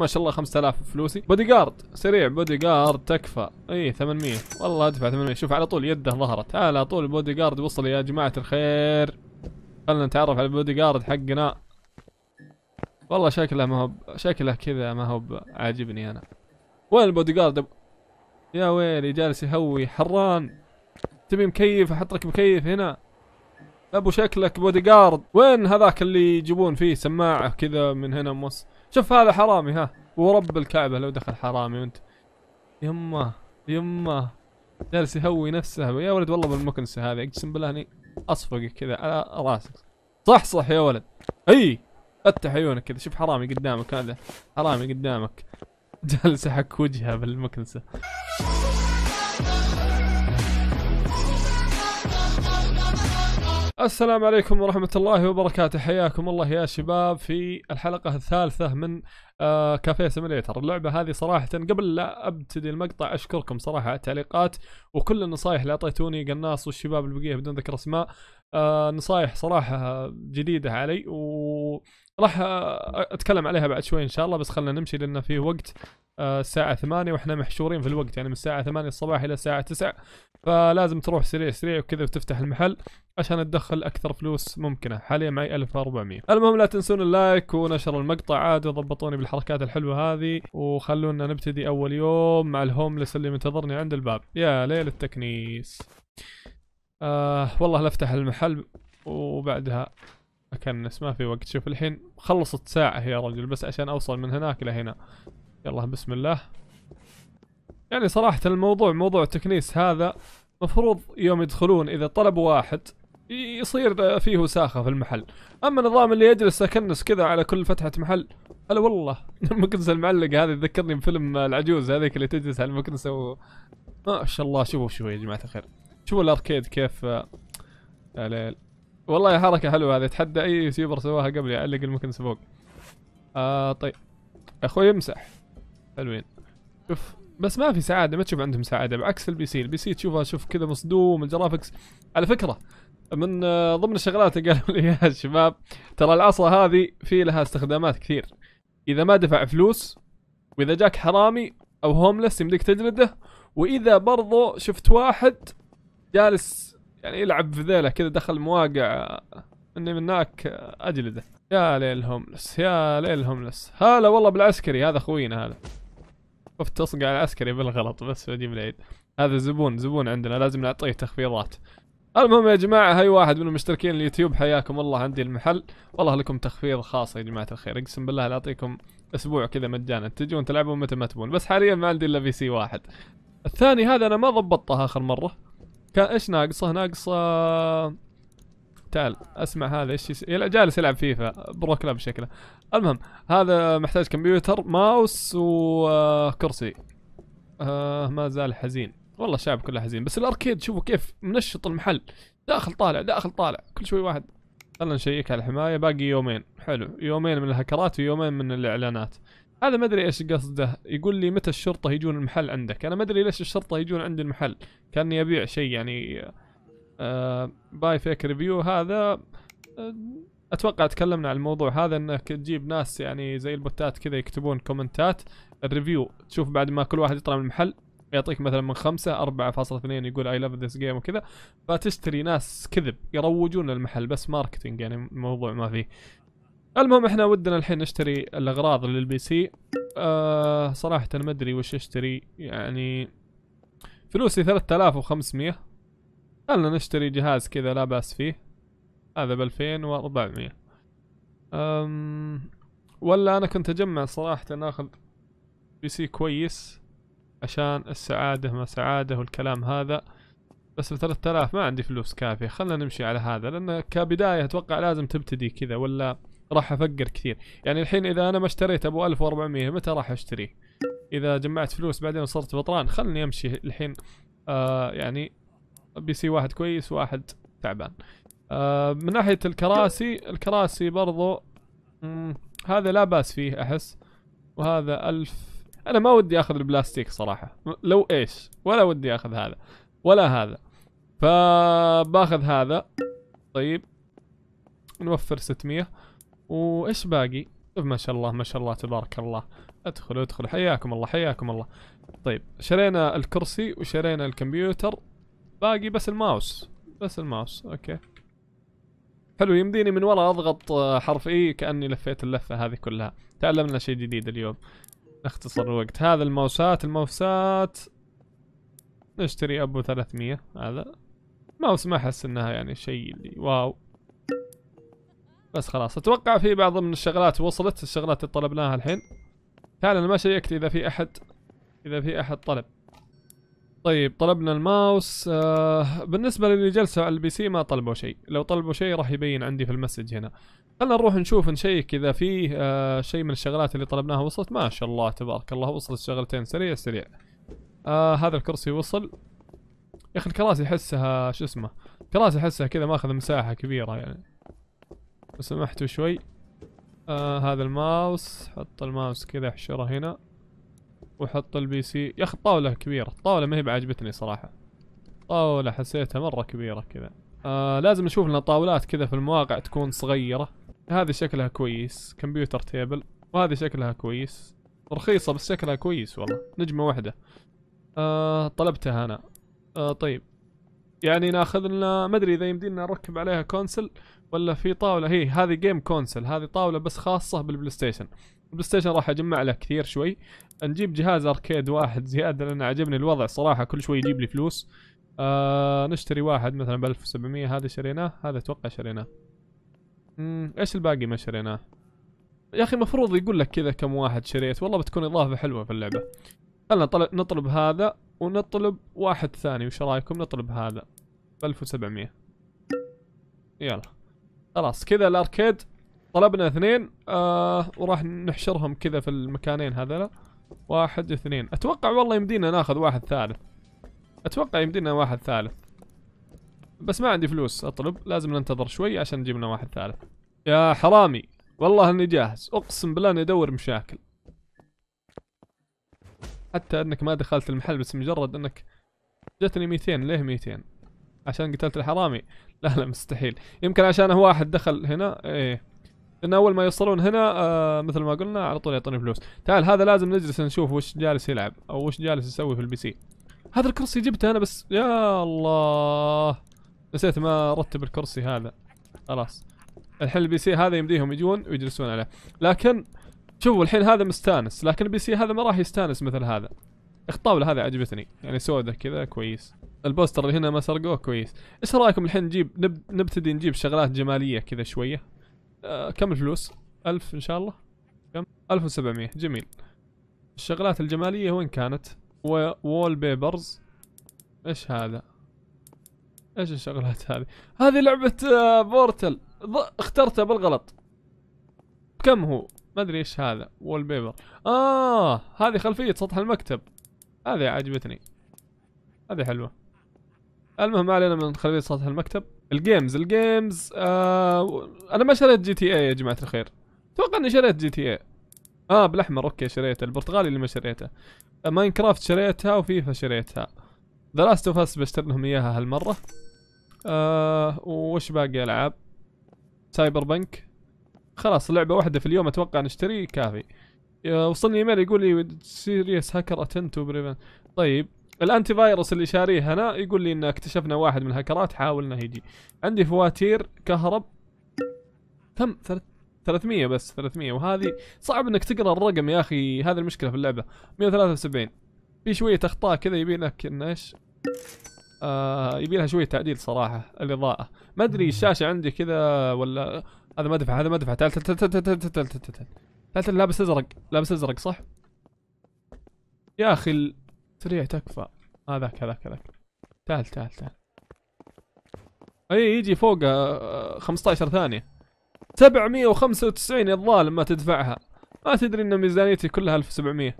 ما شاء الله 5000 فلوسي بودي جارد سريع بودي جارد تكفى اي 800 والله ادفع 800 شوف على طول يده ظهرت على طول بودي جارد وصل يا جماعه الخير خلنا نتعرف على البودي جارد حقنا والله شكله ما هو شكله كذا ما هو عاجبني انا وين البودي جارد يا ويلي جالس يهوي حران تبي مكيف احط لك مكيف هنا ابو شكلك بودي جارد وين هذاك اللي يجيبون فيه سماعه كذا من هنا موصل شوف هذا حرامي ها ورب الكعبة لو دخل حرامي وانت يمه يمه جالس يهوي نفسه يا ولد والله بالمكنسة هذه اقسم بالله اني اصفقك كذا على راسك صح صح يا ولد اي فتح عيونك كذا شوف حرامي قدامك هذا حرامي قدامك جالس احك وجهه بالمكنسة السلام عليكم ورحمة الله وبركاته حياكم الله يا شباب في الحلقة الثالثة من آه كافيه سيميليتر اللعبة هذه صراحة قبل لا ابتدي المقطع اشكركم صراحة على التعليقات وكل النصايح اللي اعطيتوني قناص والشباب البقية بدون ذكر اسماء آه نصايح صراحة جديدة علي وراح آه، اتكلم عليها بعد شوي ان شاء الله بس خلينا نمشي لان في وقت آه، الساعة 8 واحنا محشورين في الوقت يعني من الساعة 8 الصباح إلى الساعة 9 فلازم تروح سريع سريع وكذا وتفتح المحل عشان تدخل اكثر فلوس ممكنه حاليا معي 1400 المهم لا تنسون اللايك ونشر المقطع عاد وضبطوني بالحركات الحلوه هذه وخلونا نبتدي اول يوم مع الهوملس اللي منتظرني عند الباب يا ليل التكنيس آه والله لفتح المحل وبعدها اكنس ما في وقت شوف الحين خلصت ساعه يا رجل بس عشان اوصل من هناك لهنا يلا بسم الله يعني صراحة الموضوع موضوع تكنيس هذا مفروض يوم يدخلون إذا طلبوا واحد يصير فيه وساخة في المحل أما نظام اللي يجلس أكنس كذا على كل فتحة محل هلا والله المكنسة المعلقة هذه تذكرني بفيلم العجوز هذيك اللي تجلس على المكنسة و... ما شاء الله شوفوا شوي يا جماعة الخير شوفوا الأركيد كيف آه، يا ليل والله حركة حلوة هذه اتحدى أي يوتيوبر سواها قبل يعلق المكنسة فوق آه طيب أخوي امسح حلوين شوف بس ما في سعاده ما تشوف عندهم سعاده بعكس البي سي البي سي تشوفها شوف كذا مصدوم الجرافكس على فكره من آه، ضمن الشغلات اللي قالوا لي يا شباب ترى العصا هذه في لها استخدامات كثير اذا ما دفع فلوس واذا جاك حرامي او هوملس يمديك تجلده واذا برضو شفت واحد جالس يعني يلعب في ذيله كذا دخل مواقع آه، اني من هناك آه، اجلده يا ليل هوملس يا ليل هوملس هلا والله بالعسكري هذا خوينا هذا افتصق على العسكري بالغلط بس بجيب العيد هذا زبون زبون عندنا لازم نعطيه تخفيضات المهم يا جماعة هاي واحد من المشتركين اليوتيوب حياكم الله عندي المحل والله لكم تخفيض خاص يا جماعة الخير اقسم بالله لاعطيكم اسبوع كذا مجانا تجون تلعبون متى ما تبون بس حاليا ما عندي الا في سي واحد الثاني هذا انا ما ضبطته اخر مرة كان ايش ناقصه ناقصه تعال اسمع هذا ايش يلا جالس يلعب فيفا بروك كلاب شكله المهم هذا محتاج كمبيوتر ماوس وكرسي آه ما زال حزين والله الشعب كله حزين بس الاركيد شوفوا كيف منشط المحل داخل طالع داخل طالع كل شوي واحد خلنا نشيك على الحمايه باقي يومين حلو يومين من الهكرات ويومين من الاعلانات هذا ما ادري ايش قصده يقول لي متى الشرطه يجون المحل عندك انا ما ادري ليش الشرطه يجون عند المحل كاني ابيع شيء يعني آه، باي فيك ريفيو هذا آه، اتوقع تكلمنا عن الموضوع هذا انك تجيب ناس يعني زي البوتات كذا يكتبون كومنتات الريفيو تشوف بعد ما كل واحد يطلع من المحل يعطيك مثلا من خمسة أربعة فاصلة اثنين يقول اي لاف ذيس جيم وكذا فتشتري ناس كذب يروجون للمحل بس ماركتينج يعني الموضوع ما فيه المهم احنا ودنا الحين نشتري الاغراض للبي سي أه صراحة ما ادري وش اشتري يعني فلوسي 3500 خلنا نشتري جهاز كذا لا بأس فيه هذا ب 2400 أم ولا أنا كنت أجمع صراحة أن آخذ بي سي كويس عشان السعادة ما سعادة والكلام هذا بس ب 3000 ما عندي فلوس كافية خلنا نمشي على هذا لأن كبداية أتوقع لازم تبتدي كذا ولا راح أفقر كثير يعني الحين إذا أنا ما اشتريت أبو 1400 متى راح أشتريه إذا جمعت فلوس بعدين صرت بطران خلني أمشي الحين آه يعني بي سي واحد كويس واحد تعبان آه من ناحيه الكراسي الكراسي برضو هذا لا باس فيه احس وهذا ألف انا ما ودي اخذ البلاستيك صراحه لو ايش ولا ودي اخذ هذا ولا هذا فباخذ هذا طيب نوفر 600 وايش باقي طيب، ما شاء الله ما شاء الله تبارك الله ادخل ادخل حياكم الله حياكم الله طيب شرينا الكرسي وشرينا الكمبيوتر باقي بس الماوس بس الماوس اوكي حلو يمديني من ورا اضغط آه، حرف اي e كاني لفيت اللفه هذه كلها تعلمنا شيء جديد اليوم نختصر الوقت هذا الماوسات الماوسات نشتري ابو 300 هذا ماوس ما احس انها يعني شيء اللي واو بس خلاص اتوقع في بعض من الشغلات وصلت الشغلات اللي طلبناها الحين تعال انا ما شيكت اذا في احد اذا في احد طلب طيب طلبنا الماوس آه بالنسبة للي جلسوا على البي سي ما طلبوا شيء لو طلبوا شيء راح يبين عندي في المسج هنا خلنا نروح نشوف نشيك اذا فيه آه شيء من الشغلات اللي طلبناها وصلت ما شاء الله تبارك الله وصلت شغلتين سريع سريع آه هذا الكرسي وصل يا اخي الكراسي احسها شو اسمه كراسي احسها كذا ماخذ مساحة كبيرة يعني لو سمحتوا شوي آه هذا الماوس حط الماوس كذا احشره هنا واحط البي سي يا اخي الطاوله كبيره الطاوله ما هي بعجبتني صراحه طاوله حسيتها مره كبيره كذا آه لازم نشوف لنا طاولات كذا في المواقع تكون صغيره هذه شكلها كويس كمبيوتر تيبل وهذه شكلها كويس رخيصه بس شكلها كويس والله نجمه واحده آه طلبتها انا آه طيب يعني ناخذ لنا ما ادري اذا يمدينا نركب عليها كونسل ولا في طاوله هي هذه جيم كونسل هذه طاوله بس خاصه بالبلاي ستيشن بلاي ستيشن راح اجمع له كثير شوي نجيب جهاز اركيد واحد زياده لان عجبني الوضع صراحه كل شوي يجيب لي فلوس آه نشتري واحد مثلا ب 1700 هذا شريناه هذا اتوقع شريناه ايش الباقي ما شريناه يا اخي المفروض يقول لك كذا كم واحد شريت والله بتكون اضافه حلوه في اللعبه خلنا نطلب هذا ونطلب واحد ثاني وش رايكم نطلب هذا ب 1700 يلا خلاص كذا الاركيد طلبنا اثنين آه وراح نحشرهم كذا في المكانين هذول واحد اثنين اتوقع والله يمدينا ناخذ واحد ثالث اتوقع يمدينا واحد ثالث بس ما عندي فلوس اطلب لازم ننتظر شوي عشان نجيب لنا واحد ثالث يا حرامي والله اني جاهز اقسم بالله اني ادور مشاكل حتى انك ما دخلت المحل بس مجرد انك جتني 200 ليه 200 عشان قتلت الحرامي لا لا مستحيل يمكن عشان واحد دخل هنا ايه لان اول ما يوصلون هنا آه مثل ما قلنا على طول يعطوني فلوس تعال هذا لازم نجلس نشوف وش جالس يلعب او وش جالس يسوي في البي سي هذا الكرسي جبته انا بس يا الله نسيت ما ارتب الكرسي هذا خلاص الحين البي سي هذا يمديهم يجون ويجلسون عليه لكن شوفوا الحين هذا مستانس لكن البي سي هذا ما راح يستانس مثل هذا الطاوله هذا عجبتني يعني سودة كذا كويس البوستر اللي هنا ما سرقوه كويس ايش رايكم الحين نجيب نب... نبتدي نجيب شغلات جماليه كذا شويه آه، كم الفلوس؟ 1000 ان شاء الله كم؟ 1700 جميل الشغلات الجمالية وين كانت؟ وول بيبرز ايش هذا؟ ايش الشغلات هذه؟ هذه لعبة بورتل آه، اخترتها بالغلط كم هو؟ ما ادري ايش هذا وول بيبر اه هذه خلفية سطح المكتب هذه عجبتني هذه حلوة المهم علينا من خلفية سطح المكتب الجيمز الجيمز آه انا ما شريت جي تي اي يا جماعه الخير اتوقع اني شريت جي تي اي اه بالاحمر اوكي شريته البرتغالي اللي ما شريته آه، ماينكرافت شريتها وفيفا شريتها ذا لاست اوف اس بشتري لهم اياها هالمره آه وش باقي العاب سايبر بنك خلاص لعبه واحده في اليوم اتوقع نشتري كافي آه، وصلني ايميل يقول لي سيريس هاكر اتنت طيب الانتي فايروس اللي شاريه هنا يقول لي ان اكتشفنا واحد من الهكرات حاول انه يجي عندي فواتير كهرب كم 300 بس 300 وهذه صعب انك تقرا الرقم يا اخي هذه المشكله في اللعبه 173 في شويه اخطاء كذا يبي لك ايش آه يبي لها شويه تعديل صراحه الاضاءه ما ادري الشاشه عندي كذا ولا هذا ما دفع هذا ما دفع تعال تعال تعال تعال تعال تعال تعال لابس ازرق لابس ازرق صح يا اخي سريع تكفى هذاك آه، هذاك هذاك تعال تعال تعال اي يجي فوق 15 آه، آه، ثانية 795 يا الظالم ما تدفعها ما تدري ان ميزانيتي كلها 1700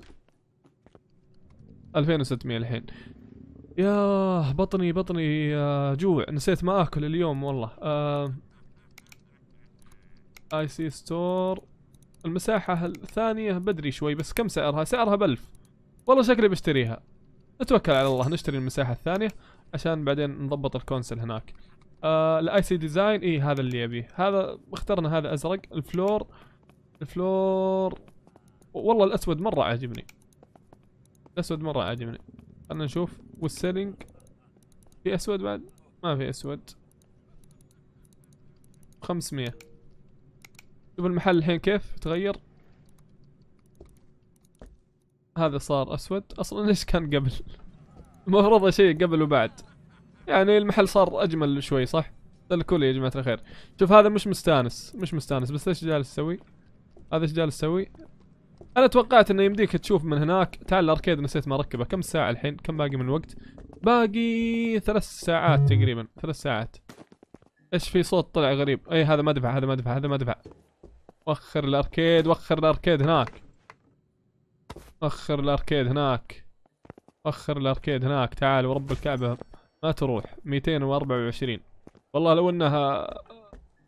2600 الحين يا بطني بطني جوع نسيت ما اكل اليوم والله اي سي ستور المساحة الثانية بدري شوي بس كم سعرها؟ سعرها سعرها 1000 والله شكلي بشتريها نتوكل على الله نشتري المساحة الثانية عشان بعدين نضبط الكونسل هناك آه الاي سي ديزاين اي هذا اللي يبيه هذا اخترنا هذا ازرق الفلور الفلور والله الاسود مرة عاجبني الاسود مرة عاجبني خلنا نشوف والسيلينج في اسود بعد ما في اسود 500 شوف المحل الحين كيف تغير هذا صار اسود اصلا ليش كان قبل المفروض شيء قبل وبعد يعني المحل صار اجمل شوي صح الكل يا جماعه الخير شوف هذا مش مستانس مش مستانس بس ايش جالس يسوي هذا ايش جالس يسوي انا توقعت انه يمديك تشوف من هناك تعال الاركيد نسيت ما اركبه كم ساعه الحين كم باقي من الوقت باقي ثلاث ساعات تقريبا ثلاث ساعات ايش في صوت طلع غريب اي هذا ما دفع هذا ما دفع هذا ما دفع وخر الاركيد وخر الاركيد هناك اخر الاركيد هناك اخر الاركيد هناك تعال ورب الكعبة ما تروح 224 والله لو انها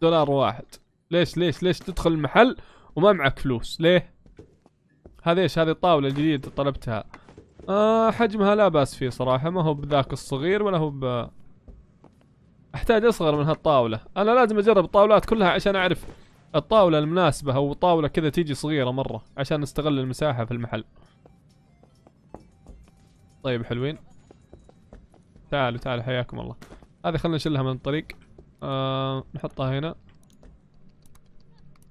دولار واحد ليش ليش ليش تدخل المحل وما معك فلوس ليه هذا ايش هذه الطاولة الجديدة طلبتها آه حجمها لا باس فيه صراحة ما هو بذاك الصغير ولا هو ب... احتاج اصغر من هالطاولة انا لازم اجرب الطاولات كلها عشان اعرف الطاولة المناسبة أو طاولة كذا تيجي صغيرة مرة عشان نستغل المساحة في المحل طيب حلوين تعالوا تعالوا حياكم الله هذه خلنا نشيلها من الطريق آه نحطها هنا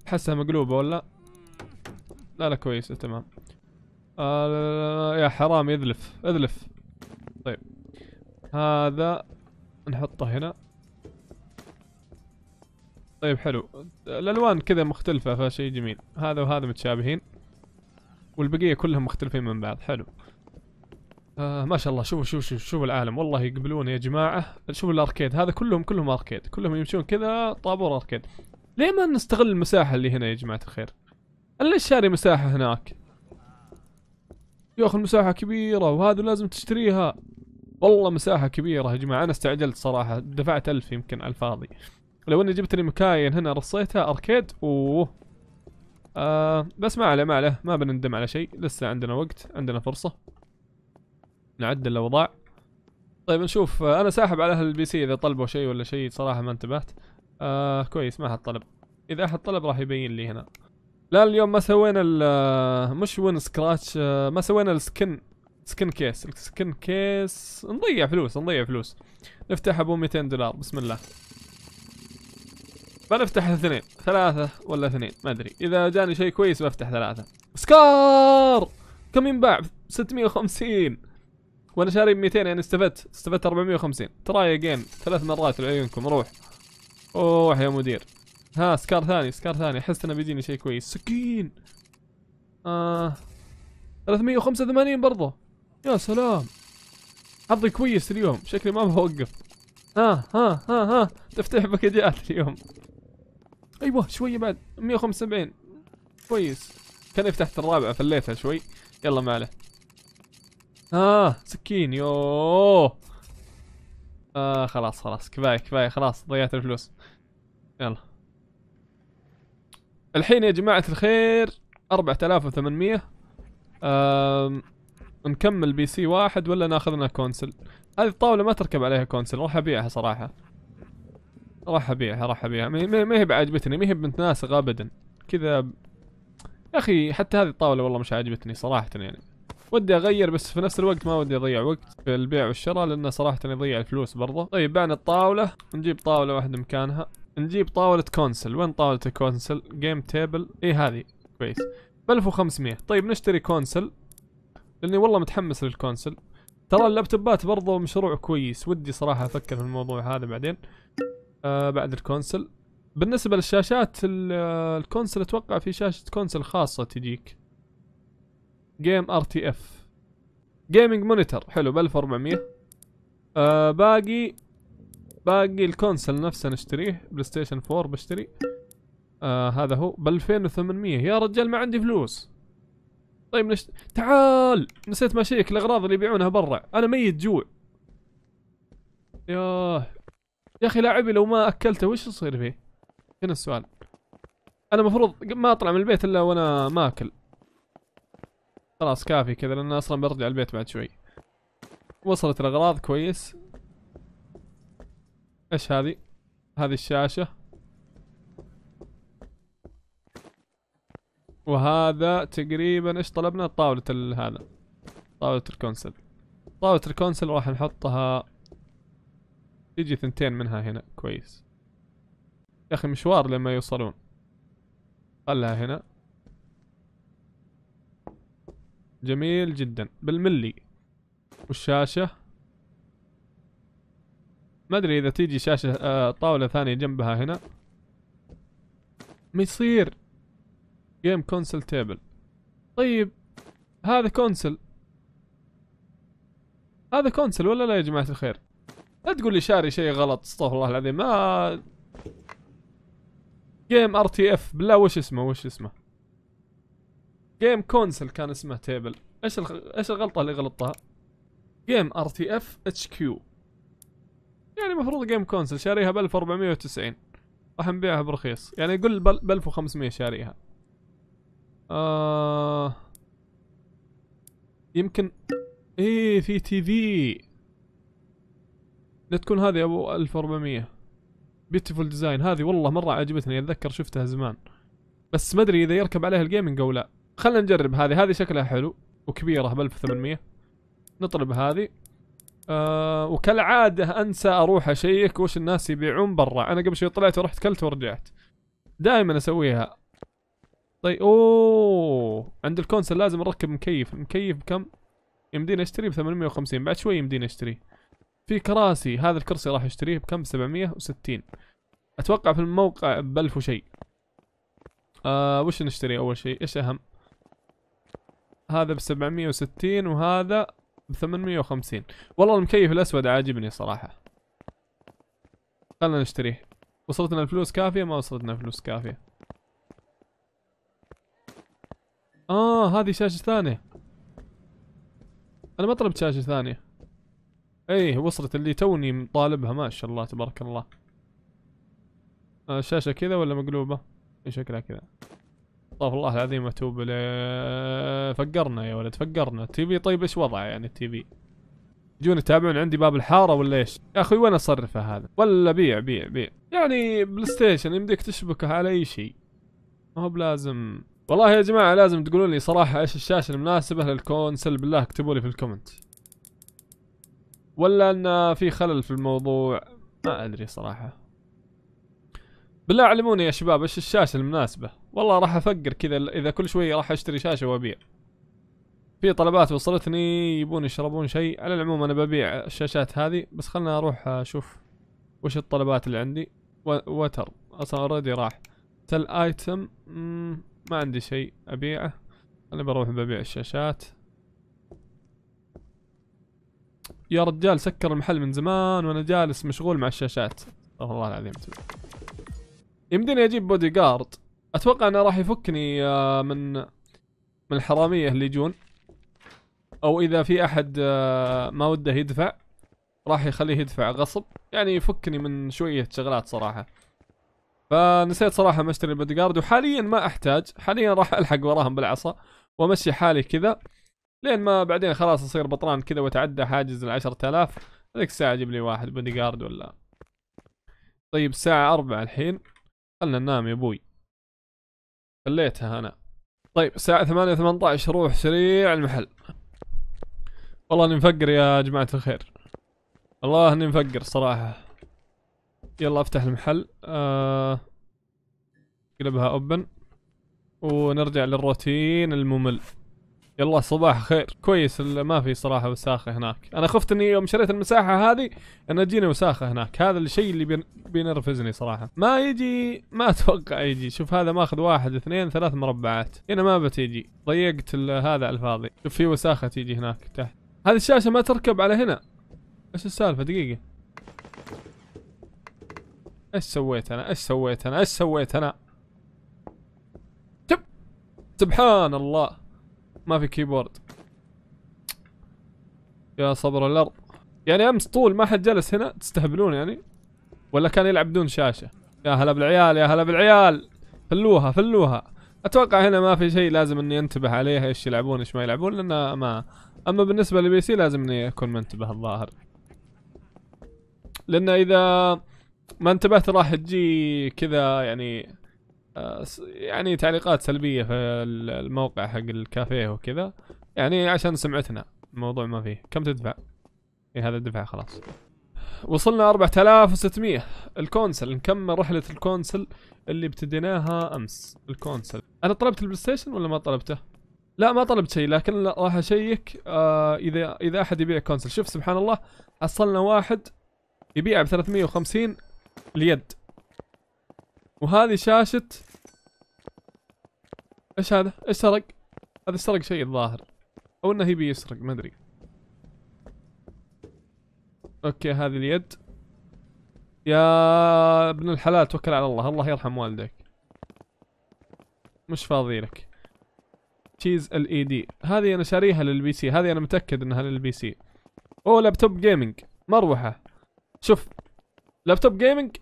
حسها مقلوبة ولا لا لا كويسة تمام آه يا حرام يذلف اذلف طيب هذا نحطه هنا طيب حلو الالوان كذا مختلفة فشيء جميل هذا وهذا متشابهين والبقية كلهم مختلفين من بعض حلو آه ما شاء الله شوفوا شوفوا شوفوا شوف العالم والله يقبلون يا جماعة شوفوا الاركيد هذا كلهم كلهم اركيد كلهم يمشون كذا طابور اركيد ليه ما نستغل المساحة اللي هنا يا جماعة الخير ليش شاري مساحة هناك يا اخي المساحة كبيرة وهذا لازم تشتريها والله مساحة كبيرة يا جماعة انا استعجلت صراحة دفعت الف يمكن على الفاضي لو اني جبت لي مكاين هنا رصيتها اركيد و آه بس ما عليه ما عليه ما بنندم على شيء لسه عندنا وقت عندنا فرصة نعدل الاوضاع طيب نشوف آه انا ساحب على اهل البي سي اذا طلبوا شيء ولا شيء صراحة ما انتبهت آه كويس ما حد طلب اذا احد طلب راح يبين لي هنا لا اليوم ما سوينا ال آه، مش وين سكراتش آه ما سوينا السكن سكن كيس السكن كيس نضيع فلوس نضيع فلوس نفتح ابو 200 دولار بسم الله بنفتح اثنين ثلاثة ولا اثنين ما ادري اذا جاني شيء كويس بفتح ثلاثة سكار كم ينباع 650 وانا شاري ب 200 يعني استفدت استفدت 450 تراي اجين ثلاث مرات لعيونكم روح اوه يا مدير ها سكار ثاني سكار ثاني احس انه بيجيني شيء كويس سكين آه 385 برضه يا سلام حظي كويس اليوم شكلي ما بوقف ها ها ها ها تفتح باكجات اليوم ايوه شويه بعد 175 كويس كان فتحت الرابعه فليتها شوي يلا ما عليه اه سكين يوه آه خلاص خلاص كفاية كفاية خلاص ضيعت الفلوس يلا الحين يا جماعة الخير 4800 آم نكمل بي سي واحد ولا ناخذ لنا كونسل هذه الطاولة ما تركب عليها كونسل راح ابيعها صراحة راح ابيعها راح ابيعها ما هي بعجبتني ما هي متناسقه ابدا كذا ب... يا اخي حتى هذه الطاوله والله مش عاجبتني صراحه يعني ودي اغير بس في نفس الوقت ما ودي اضيع وقت في البيع والشراء لانه صراحه يضيع الفلوس برضه طيب بعنا الطاوله نجيب طاوله واحده مكانها نجيب طاولة كونسل وين طاولة الكونسل جيم تيبل اي هذه كويس ب 1500 طيب نشتري كونسل لاني والله متحمس للكونسل ترى اللابتوبات برضه مشروع كويس ودي صراحه افكر في الموضوع هذا بعدين آه، بعد الكونسل بالنسبة للشاشات آه، الكونسل اتوقع في شاشة كونسل خاصة تجيك جيم ار تي اف جيمنج مونيتر حلو ب 1400 آه باقي باقي الكونسل نفسه نشتريه بلاي ستيشن 4 بشتري آه هذا هو ب 2800 يا رجال ما عندي فلوس طيب نشت... تعال نسيت ما شيك الاغراض اللي يبيعونها برا انا ميت جوع ياه يا اخي لاعبي لو ما اكلته وش يصير فيه؟ هنا السؤال انا المفروض ما اطلع من البيت الا وانا ما اكل خلاص كافي كذا لان اصلا برجع البيت بعد شوي وصلت الاغراض كويس ايش هذه هذه الشاشه وهذا تقريبا ايش طلبنا طاوله هذا طاوله الكونسل طاوله الكونسل راح نحطها يجي ثنتين منها هنا كويس يا اخي مشوار لما يوصلون خلها هنا جميل جدا بالملي والشاشة ما ادري اذا تيجي شاشة آه طاولة ثانية جنبها هنا ما يصير جيم كونسل تيبل طيب هذا كونسل هذا كونسل ولا لا يا جماعة الخير لا تقول لي شاري شيء غلط استغفر الله العظيم ما جيم ار تي اف بالله وش اسمه وش اسمه جيم كونسل كان اسمه تيبل ايش الخ... ايش الغلطه اللي غلطتها جيم ار تي اف اتش كيو يعني المفروض جيم كونسل شاريها ب 1490 راح نبيعها برخيص يعني قول ب 1500 شاريها آه... يمكن ايه في تي في لا تكون هذه ابو 1400 بيوتيفول ديزاين هذه والله مره عجبتني اتذكر شفتها زمان بس ما ادري اذا يركب عليها الجيمنج او لا خلينا نجرب هذه هذه شكلها حلو وكبيره ب 1800 نطلب هذه أه وكالعاده انسى اروح اشيك وش الناس يبيعون برا انا قبل شوي طلعت ورحت كلت ورجعت دائما اسويها طيب اوه عند الكونسل لازم نركب مكيف المكيف بكم يمديني اشتري ب 850 بعد شوي يمديني اشتري في كراسي هذا الكرسي راح اشتريه بكم 760 اتوقع في الموقع ب 1000 وشيء آه وش نشتري اول شيء ايش اهم هذا ب 760 وهذا ب 850 والله المكيف الاسود عاجبني صراحه خلنا نشتريه وصلتنا الفلوس كافيه ما وصلتنا فلوس كافيه اه هذه شاشه ثانيه انا ما طلبت شاشه ثانيه ايه وصلت اللي توني مطالبها ما شاء الله تبارك الله آه، الشاشة كذا ولا مقلوبة؟ إيه، شكلها كذا استغفر الله العظيم اتوب فقرنا يا ولد فقرنا التي في طيب ايش وضعه يعني التي في؟ يجون يتابعون عندي باب الحاره ولا ايش؟ يا اخوي وين اصرفه هذا؟ ولا بيع بيع بيع يعني بلاي ستيشن يمديك تشبكه على اي شيء ما هو بلازم والله يا جماعه لازم تقولون لي صراحه ايش الشاشه المناسبه للكونسل بالله اكتبوا لي في الكومنت ولا ان في خلل في الموضوع ما ادري صراحه بالله علموني يا شباب ايش الشاشه المناسبه والله راح افكر كذا اذا كل شوي راح اشتري شاشه وابيع في طلبات وصلتني يبون يشربون شيء على العموم انا ببيع الشاشات هذه بس خلنا اروح اشوف وش الطلبات اللي عندي وتر اصلا اوريدي راح تل ايتم ما عندي شيء ابيعه انا بروح ببيع الشاشات يا رجال سكر المحل من زمان وانا جالس مشغول مع الشاشات والله العظيم يمديني اجيب بودي جارد اتوقع انه راح يفكني آه، من من الحراميه اللي يجون او اذا في احد آه، ما وده يدفع راح يخليه يدفع غصب يعني يفكني من شويه شغلات صراحه فنسيت صراحه ما اشتري البودي جارد وحاليا ما احتاج حاليا راح الحق وراهم بالعصا وامشي حالي كذا لين ما بعدين خلاص اصير بطران كذا واتعدى حاجز ال 10000 هذيك الساعه اجيب لي واحد بودي جارد ولا طيب الساعه 4 الحين خلنا ننام يا ابوي خليتها انا طيب الساعة ثمانية 18 روح سريع المحل والله اني مفقر يا جماعة الخير والله اني مفقر صراحة يلا افتح المحل آه قلبها اوبن ونرجع للروتين الممل يلا صباح خير كويس ما في صراحه وساخه هناك انا خفت اني يوم شريت المساحه هذه ان تجيني وساخه هناك هذا الشيء اللي بينرفزني صراحه ما يجي ما اتوقع يجي شوف هذا ماخذ واحد اثنين ثلاث مربعات هنا ما بتيجي ضيقت هذا الفاضي شوف في وساخه تيجي هناك تحت هذه الشاشه ما تركب على هنا ايش السالفه دقيقه ايش سويت انا ايش سويت انا ايش سويت انا سبحان الله ما في كيبورد يا صبر الارض يعني امس طول ما حد جلس هنا تستهبلون يعني ولا كان يلعب بدون شاشه يا هلا بالعيال يا هلا بالعيال فلوها فلوها اتوقع هنا ما في شيء لازم اني انتبه عليها ايش يلعبون ايش ما يلعبون لان ما اما بالنسبه للبي سي لازم اني اكون منتبه الظاهر لان اذا ما انتبهت راح تجي كذا يعني آه، يعني تعليقات سلبيه في الموقع حق الكافيه وكذا يعني عشان سمعتنا الموضوع ما فيه كم تدفع إيه هذا الدفع خلاص وصلنا 4600 الكونسل نكمل رحله الكونسل اللي ابتديناها امس الكونسل انا طلبت البلاي ستيشن ولا ما طلبته لا ما طلبت شيء لكن راح اشيك آه، اذا اذا احد يبيع كونسل شوف سبحان الله حصلنا واحد يبيع ب 350 اليد وهذه شاشه ايش هذا؟ ايش سرق؟ هذا سرق شيء الظاهر او انه يبي يسرق ما ادري اوكي هذه اليد يا ابن الحلال توكل على الله الله يرحم والديك مش فاضي لك تشيز ال اي e دي هذه انا شاريها للبي سي هذه انا متاكد انها للبي سي اوه لابتوب جيمنج مروحه شوف لابتوب جيمنج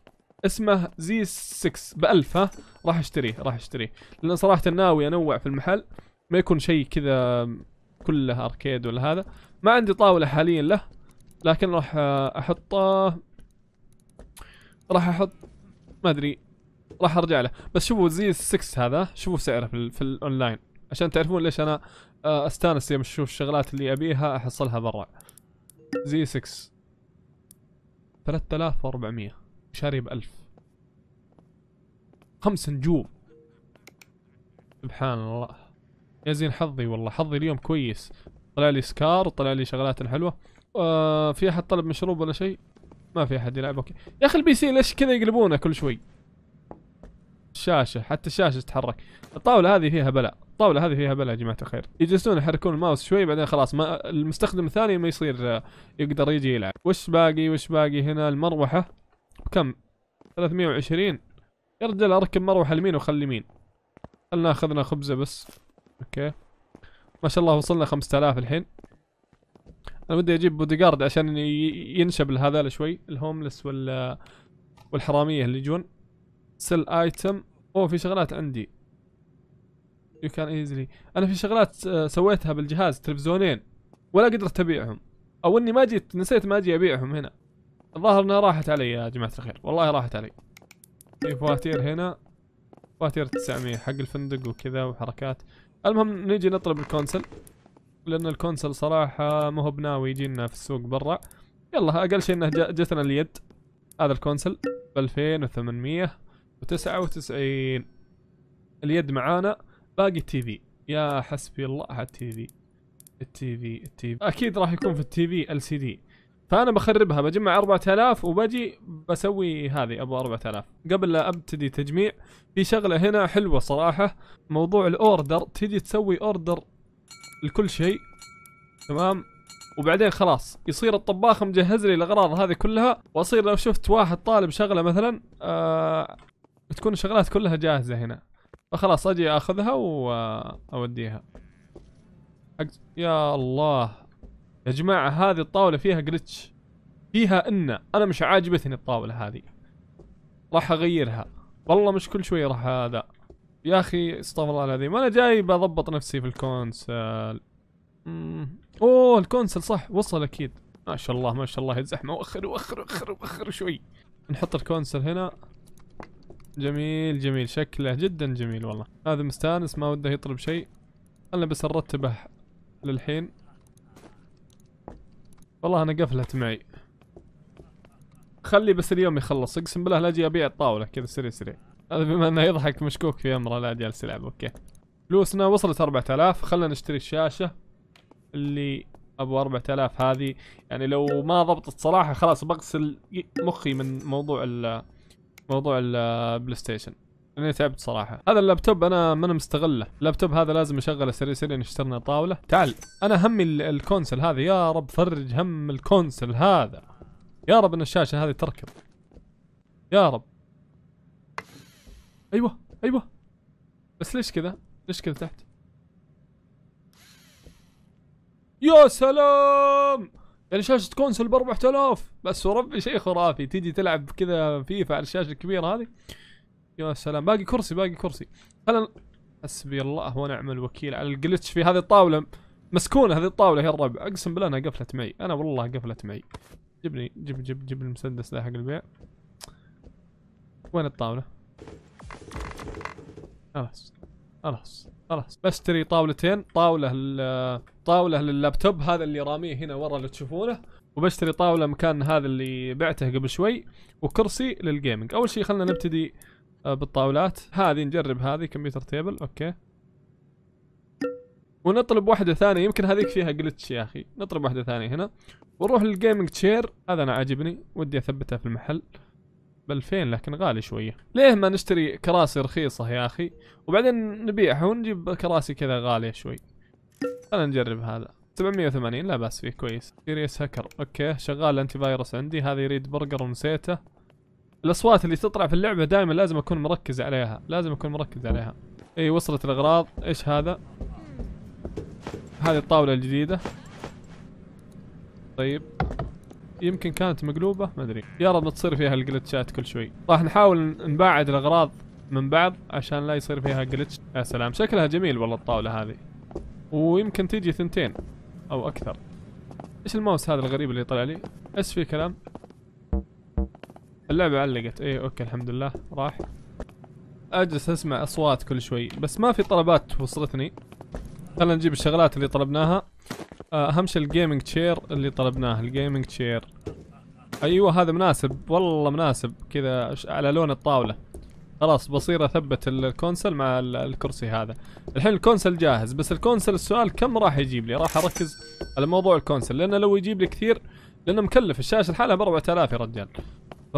اسمه زي 6 ب 1000 ها راح اشتريه راح اشتريه لان صراحه ناوي انوع في المحل ما يكون شيء كذا كله اركيد ولا هذا ما عندي طاوله حاليا له لكن راح احطه راح احط ما ادري راح ارجع له بس شوفوا زي 6 هذا شوفوا سعره في, في الاونلاين عشان تعرفون ليش انا آه، استانس يوم اشوف الشغلات اللي ابيها احصلها برا زي 6 3400 شاريه بألف خمس نجوم سبحان الله يا زين حظي والله حظي اليوم كويس طلع لي سكار وطلع لي شغلات حلوه آه في احد طلب مشروب ولا شيء ما في احد يلعب اوكي يا اخي البي سي ليش كذا يقلبونه كل شوي الشاشه حتى الشاشه تتحرك الطاوله هذه فيها بلاء الطاوله هذه فيها بلاء يا جماعه الخير يجلسون يحركون الماوس شوي بعدين خلاص ما المستخدم الثاني ما يصير آه، يقدر يجي يلعب وش باقي وش باقي هنا المروحه بكم 320 يا رجال اركب مروحه اليمين وخلي يمين خلنا اخذنا خبزه بس اوكي ما شاء الله وصلنا 5000 الحين انا بدي اجيب بودي جارد عشان ينشب لهذا شوي الهوملس وال والحراميه اللي يجون سل ايتم اوه في شغلات عندي يو كان ايزلي انا في شغلات آه، سويتها بالجهاز تلفزيونين ولا قدرت ابيعهم او اني ما جيت نسيت ما اجي ابيعهم هنا الظاهر انها راحت علي يا جماعة الخير والله راحت علي في فواتير هنا فواتير 900 حق الفندق وكذا وحركات المهم نجي نطلب الكونسل لان الكونسل صراحة ما هو بناوي يجينا في السوق برا يلا اقل شيء انه جتنا اليد هذا الكونسل ب 2899 اليد معانا باقي التي في يا حسبي الله على التي في التي في التي في اكيد راح يكون في التي في ال سي دي فانا بخربها بجمع 4000 وبجي بسوي هذه ابو 4000 قبل لا ابتدي تجميع في شغله هنا حلوه صراحه موضوع الاوردر تجي تسوي اوردر لكل شيء تمام وبعدين خلاص يصير الطباخ مجهز لي الاغراض هذه كلها واصير لو شفت واحد طالب شغله مثلا آه بتكون الشغلات كلها جاهزه هنا فخلاص اجي اخذها واوديها آه، يا الله يا جماعه هذه الطاوله فيها جلتش فيها ان انا مش عاجبتني الطاوله هذه راح اغيرها والله مش كل شوي راح هذا يا اخي استغفر الله العظيم انا جاي بضبط نفسي في الكونسل اوه الكونسل صح وصل اكيد ما شاء الله ما شاء الله الزحمه وخر وخر وخر وخر شوي نحط الكونسل هنا جميل جميل شكله جدا جميل والله هذا مستانس ما وده يطلب شيء انا بس نرتبه للحين والله انا قفلت معي خلي بس اليوم يخلص اقسم بالله لا اجي ابيع الطاوله كذا سريع سريع هذا بما انه يضحك مشكوك في امره لا جالس يلعب اوكي فلوسنا وصلت 4000 خلينا نشتري الشاشه اللي ابو 4000 هذه يعني لو ما ضبطت صراحه خلاص بغسل مخي من موضوع ال موضوع البلاي ستيشن اني تعبت صراحه هذا اللابتوب انا من مستغله اللابتوب هذا لازم اشغله سري سري اشترنا طاوله تعال انا همي الكونسل هذا يا رب فرج هم الكونسل هذا يا رب ان الشاشه هذه تركض يا رب ايوه ايوه بس ليش كذا ليش كذا تحت يا سلام يعني شاشة كونسل ب 4000 بس وربي شيء خرافي تيجي تلعب كذا فيفا على الشاشة الكبيرة هذه يا سلام باقي كرسي باقي كرسي خلنا حسبي الله ونعم الوكيل على الجلتش في هذه الطاوله مسكونه هذه الطاوله يا الربع اقسم بالله انها قفلت معي انا والله قفلت معي جبني جب جب جب المسدس ذا حق البيع وين الطاوله خلاص خلاص خلاص بشتري طاولتين طاوله طاوله لللابتوب هذا اللي راميه هنا ورا اللي تشوفونه وبشتري طاوله مكان هذا اللي بعته قبل شوي وكرسي للجيمنج اول شيء خلينا نبتدي آه، بالطاولات هذه نجرب هذه كمبيوتر تيبل اوكي ونطلب واحدة ثانية يمكن هذيك فيها جلتش يا اخي نطلب واحدة ثانية هنا ونروح للجيمنج تشير هذا انا عاجبني ودي اثبتها في المحل ب 2000 لكن غالي شوية ليه ما نشتري كراسي رخيصة يا اخي وبعدين نبيعها ونجيب كراسي كذا غالية شوي خلينا نجرب هذا 780 لا باس فيه كويس سيريس هاكر اوكي شغال انتي فايروس عندي هذا يريد برجر ونسيته الاصوات اللي تطلع في اللعبه دائما لازم اكون مركز عليها لازم اكون مركز عليها اي وصلت الاغراض ايش هذا هذه الطاوله الجديده طيب يمكن كانت مقلوبه ما ادري يا رب تصير فيها الجلتشات كل شوي راح نحاول نبعد الاغراض من بعض عشان لا يصير فيها جلتش يا سلام شكلها جميل والله الطاوله هذه ويمكن تيجي ثنتين او اكثر ايش الماوس هذا الغريب اللي طلع لي ايش في كلام اللعبة علقت ايه اوكي الحمد لله راح اجلس اسمع اصوات كل شوي بس ما في طلبات وصلتني خلينا نجيب الشغلات اللي طلبناها آه، اهم شيء الجيمنج تشير اللي طلبناه الجيمنج تشير ايوه هذا مناسب والله مناسب كذا على لون الطاولة خلاص بصير اثبت الكونسل مع الكرسي هذا الحين الكونسل جاهز بس الكونسل السؤال كم راح يجيب لي راح اركز على موضوع الكونسل لانه لو يجيب لي كثير لانه مكلف الشاشة لحالها ب 4000 يا رجال ف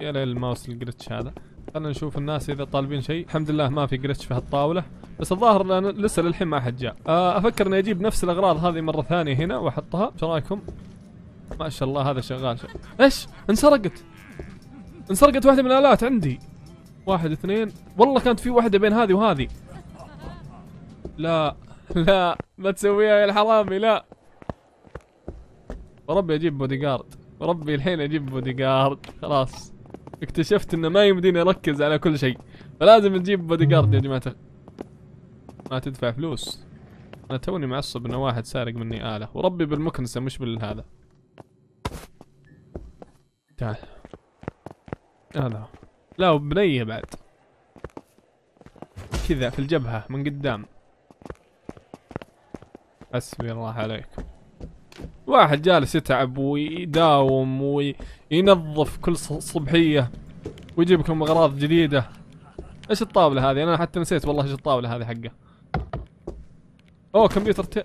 يا للماوس الجلتش هذا خلينا نشوف الناس اذا طالبين شيء الحمد لله ما في جلتش في هالطاوله بس الظاهر لسه للحين ما حد جاء آه، افكر اني اجيب نفس الاغراض هذه مره ثانيه هنا واحطها ايش رايكم ما شاء الله هذا شغال شغال ايش انسرقت انسرقت واحده من الالات عندي واحد اثنين والله كانت في واحده بين هذه وهذه لا لا ما تسويها يا الحرامي لا وربي اجيب بودي جارد ربي الحين اجيب بودي جارد خلاص اكتشفت انه ما يمديني اركز على كل شيء فلازم نجيب بودي جارد يا جماعه ما تدفع فلوس انا توني معصب انه واحد سارق مني اله وربي بالمكنسه مش بالهذا تعال هذا لا وبنيه بعد كذا في الجبهه من قدام حسبي الله عليكم واحد جالس يتعب ويداوم وينظف كل صبحيه ويجيب لكم اغراض جديده ايش الطاوله هذه انا حتى نسيت والله ايش الطاوله هذه حقه اوه كمبيوتر تي...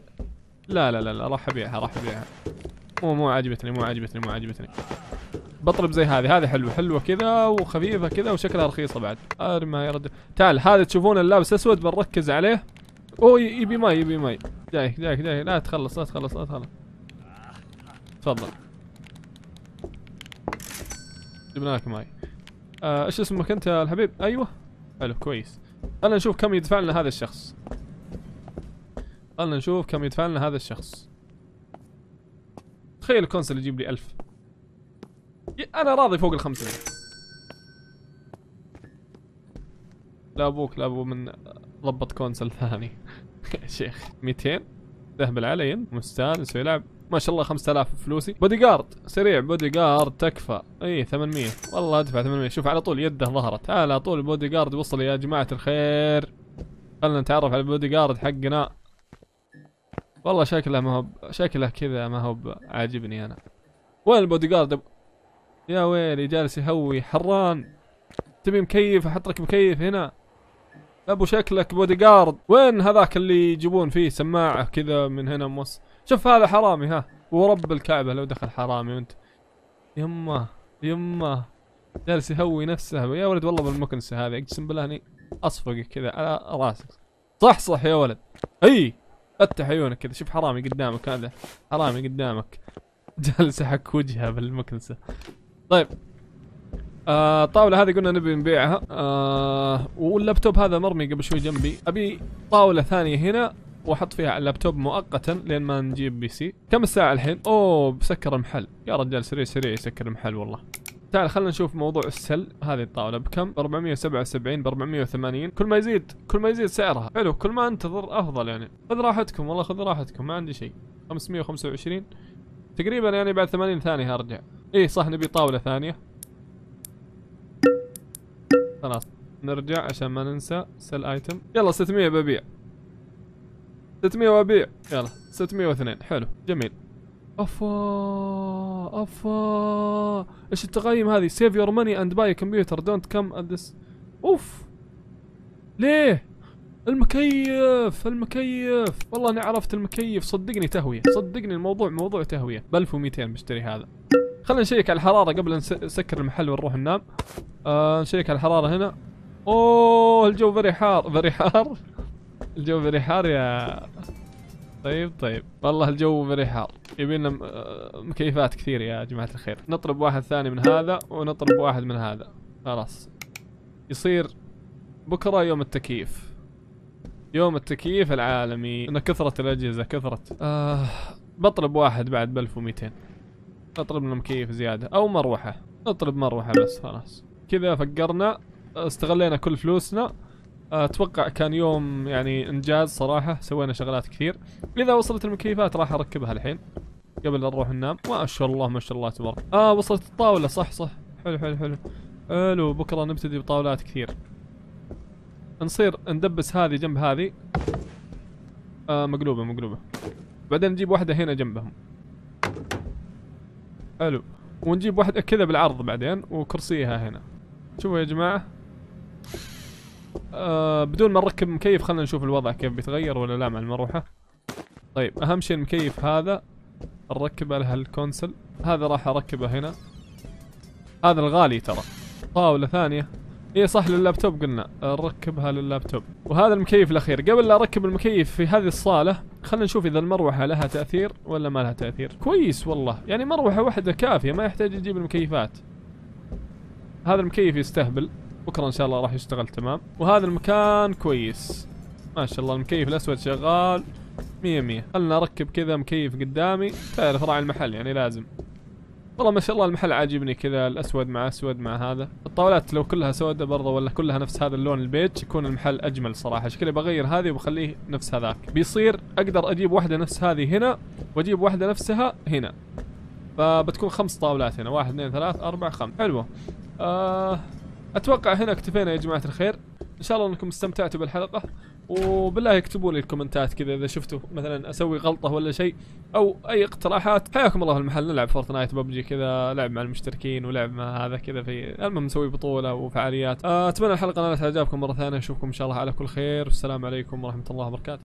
لا لا لا لا راح ابيعها راح ابيعها مو مو عجبتني مو عجبتني مو عجبتني بطلب زي هذه هذه حلوه حلوه كذا وخفيفه كذا وشكلها رخيصه بعد ارمى يا رجل تعال هذا تشوفون اللابس اسود بنركز عليه اوه يبي ماي يبي ماي جايك جايك جايك لا تخلص لا تخلص لا تخلص تفضل جبنا لك ماي آه، ايش آه اسمك انت يا الحبيب ايوه حلو كويس خلينا نشوف كم يدفع لنا هذا الشخص خلينا نشوف كم يدفع لنا هذا الشخص تخيل الكونسل يجيب لي 1000 انا راضي فوق ال 500 لا ابوك لا ابو من ضبط كونسل ثاني شيخ 200 ذهب العلين مستانس ويلعب ما شاء الله 5000 فلوسي بودي جارد سريع بودي جارد تكفى اي 800 والله ادفع 800 شوف على طول يده ظهرت على طول بودي جارد وصل يا جماعه الخير خلنا نتعرف على البودي جارد حقنا والله شكله ما هو شكله كذا ما هو عاجبني انا وين البودي جارد يا ويلي جالس يهوي حران تبي مكيف احط لك مكيف هنا ابو شكلك بودي جارد وين هذاك اللي يجيبون فيه سماعه كذا من هنا موصل شوف هذا حرامي ها ورب الكعبه لو دخل حرامي وانت يمه يمه جالس يهوي نفسه يا ولد والله بالمكنسه هذه اقسم بالله اني اصفقك كذا على راسك صح صح يا ولد اي فتح عيونك كذا شوف حرامي قدامك هذا حرامي قدامك جالس حك وجهه بالمكنسه طيب آه الطاولة هذه قلنا نبي نبيعها آه واللابتوب هذا مرمي قبل شوي جنبي ابي طاولة ثانية هنا واحط فيها على اللابتوب مؤقتا لين ما نجيب بي سي كم الساعه الحين اوه بسكر المحل يا رجال سريع سريع يسكر المحل والله تعال خلينا نشوف موضوع السل هذه الطاولة بكم 477 ب 480 كل ما يزيد كل ما يزيد سعرها حلو كل ما انتظر افضل يعني خذ راحتكم والله خذ راحتكم ما عندي شيء 525 تقريبا يعني بعد 80 ثانية ارجع اي صح نبي طاولة ثانية خلاص نرجع عشان ما ننسى سل ايتم يلا 600 ببيع 600 وابيع يلا 602 حلو جميل افا افا ايش التقايم هذه سيف يور ماني اند باي كمبيوتر دونت كم ات ذس اوف ليه المكيف المكيف والله اني عرفت المكيف صدقني تهويه صدقني الموضوع موضوع تهويه ب 1200 بشتري هذا خلينا نشيك على الحراره قبل نسكر المحل ونروح ننام آه نشيك على الحراره هنا اوه الجو فري حار فري حار الجو بري حار يا طيب طيب والله الجو بري حار يبي لنا مكيفات كثير يا جماعه الخير نطلب واحد ثاني من هذا ونطلب واحد من هذا خلاص يصير بكره يوم التكييف يوم التكييف العالمي ان كثرة الاجهزه كثرت آه بطلب واحد بعد ب 1200 نطلب لنا مكيف زياده او مروحه نطلب مروحه بس خلاص كذا فقرنا استغلينا كل فلوسنا اتوقع كان يوم يعني انجاز صراحه سوينا شغلات كثير اذا وصلت المكيفات راح اركبها الحين قبل لا نروح ننام ما شاء الله ما شاء الله تبارك اه وصلت الطاوله صح صح حلو حلو حلو حلو بكره نبتدي بطاولات كثير نصير ندبس هذه جنب هذه آه مقلوبه مقلوبه بعدين نجيب واحده هنا جنبهم حلو ونجيب واحده كذا بالعرض بعدين وكرسيها هنا شوفوا يا جماعه آه بدون ما نركب مكيف خلينا نشوف الوضع كيف بيتغير ولا لا مع المروحة طيب اهم شيء المكيف هذا نركبه له الكونسل هذا راح اركبه هنا هذا الغالي ترى طاولة ثانية اي صح لللابتوب قلنا نركبها لللابتوب وهذا المكيف الاخير قبل لا اركب المكيف في هذه الصالة خلينا نشوف اذا المروحة لها تأثير ولا ما لها تأثير كويس والله يعني مروحة واحدة كافية ما يحتاج يجيب المكيفات هذا المكيف يستهبل بكره ان شاء الله راح يشتغل تمام وهذا المكان كويس ما شاء الله المكيف الاسود شغال مية مية خلنا اركب كذا مكيف قدامي تعرف راعي المحل يعني لازم والله ما شاء الله المحل عاجبني كذا الاسود مع اسود مع هذا الطاولات لو كلها سوداء برضه ولا كلها نفس هذا اللون البيج يكون المحل اجمل صراحه شكلي بغير هذه وبخليه نفس هذاك بيصير اقدر اجيب واحده نفس هذه هنا واجيب واحده نفسها هنا فبتكون خمس طاولات هنا واحد اثنين ثلاث اربع خمس حلوه آه اتوقع هنا اكتفينا يا جماعه الخير ان شاء الله انكم استمتعتوا بالحلقه وبالله اكتبوا لي الكومنتات كذا اذا شفتوا مثلا اسوي غلطه ولا شيء او اي اقتراحات حياكم الله في المحل نلعب فورتنايت ببجي كذا لعب مع المشتركين ولعب مع هذا كذا في المهم نسوي بطوله وفعاليات اتمنى الحلقه نالت اعجابكم مره ثانيه اشوفكم ان شاء الله على كل خير والسلام عليكم ورحمه الله وبركاته